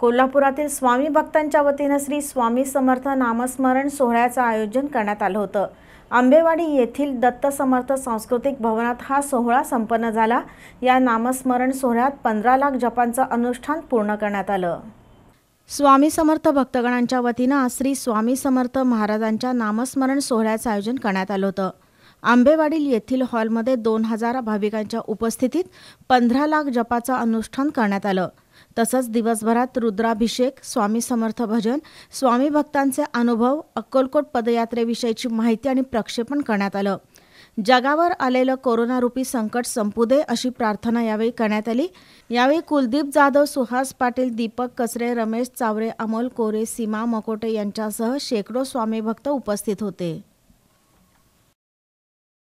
कोल्हापुरातील स्वामी भक्तांच्या वतीनं श्री स्वामी समर्थ नामस्मरण सोहळ्याचं आयोजन करण्यात आलं होतं आंबेवाडी येथील दत्त समर्थ सांस्कृतिक भवनात हा सोहळा संपन्न झाला या नामस्मरण सोहळ्यात पंधरा लाख जपांचं अनुष्ठान पूर्ण करण्यात आलं स्वामी समर्थ भक्तगणांच्या वतीनं आज श्री स्वामी समर्थ महाराजांच्या नामस्मरण सोहळ्याचं आयोजन करण्यात आलं होतं आंबेवाडी येथील हॉलमध्ये दोन हजार भाविकांच्या उपस्थितीत पंधरा लाख जपाचं अनुष्ठान करण्यात आलं तसंच दिवसभरात रुद्राभिषेक स्वामी समर्थ भजन स्वामी भक्तांचे अनुभव अक्कलकोट पदयात्रेविषयीची माहिती आणि प्रक्षेपण करण्यात आलं जगावर आलेलं रूपी संकट संपू दे अशी प्रार्थना यावेळी करण्यात आली यावेळी कुलदीप जाधव सुहास पाटील दीपक कचरे रमेश चावरे अमोल कोरे सीमा मकोटे यांच्यासह शेकडो स्वामी भक्त उपस्थित होते